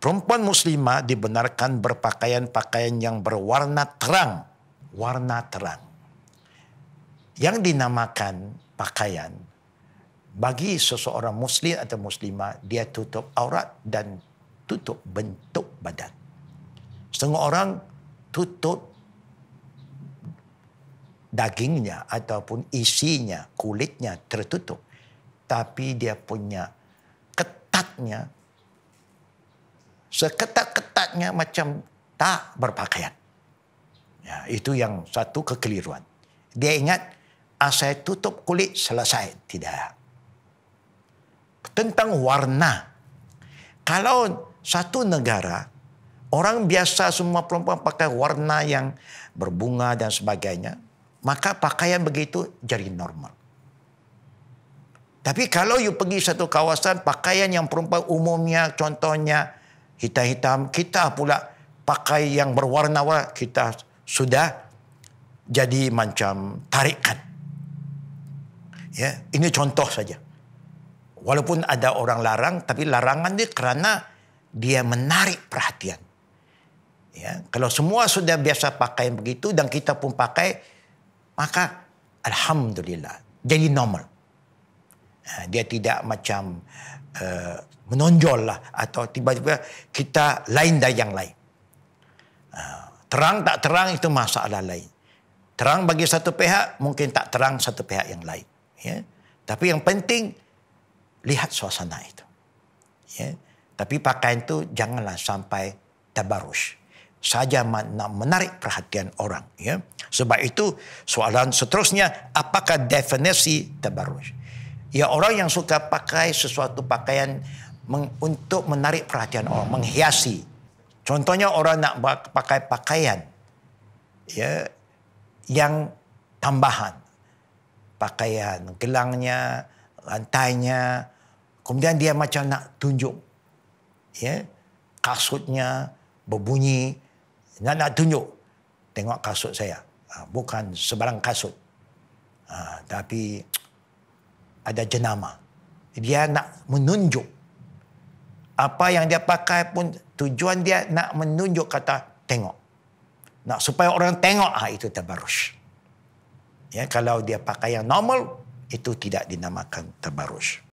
perempuan muslimah dibenarkan berpakaian-pakaian yang berwarna terang. Warna terang. Yang dinamakan pakaian, bagi seseorang muslim atau muslimah, dia tutup aurat dan tutup bentuk badan. Setengah orang tutup dagingnya ataupun isinya, kulitnya tertutup. Tapi dia punya ketatnya, seketat-ketatnya macam tak berpakaian. Ya, itu yang satu kekeliruan. Dia ingat ah, saya tutup kulit selesai. Tidak. Tentang warna. Kalau satu negara orang biasa semua perempuan pakai warna yang berbunga dan sebagainya. Maka pakaian begitu jadi normal. Tapi kalau you pergi satu kawasan pakaian yang perempuan umumnya contohnya hitam-hitam, kita pula pakai yang berwarna-warna, kita sudah jadi macam tarikan. Ya, ini contoh saja. Walaupun ada orang larang, tapi larangan ini karena dia menarik perhatian. Ya, kalau semua sudah biasa pakai begitu dan kita pun pakai, maka alhamdulillah jadi normal. Ha, dia tidak macam uh, eh, menonjol lah atau tiba-tiba kita lain dari yang lain. Uh, terang tak terang itu masalah lain. Terang bagi satu pihak mungkin tak terang satu pihak yang lain. Ya? Tapi yang penting lihat suasana itu. Ya? Tapi pakaian itu janganlah sampai tabarush saja nak menarik perhatian orang. Ya. Sebab itu soalan seterusnya apakah definisi tabarush? Ya orang yang suka pakai sesuatu pakaian meng, untuk menarik perhatian orang, hmm. menghiasi. Contohnya orang nak pakai pakaian ya yang tambahan. Pakaian gelangnya, rantainya, kemudian dia macam nak tunjuk ya kasutnya berbunyi nak nak tunjuk tengok kasut saya ah, bukan sebarang kasut ah, tapi ada jenama. Dia nak menunjuk. Apa yang dia pakai pun tujuan dia nak menunjuk kata tengok. Nak supaya orang tengok ah itu tabarruj. Ya kalau dia pakai yang normal itu tidak dinamakan tabarruj.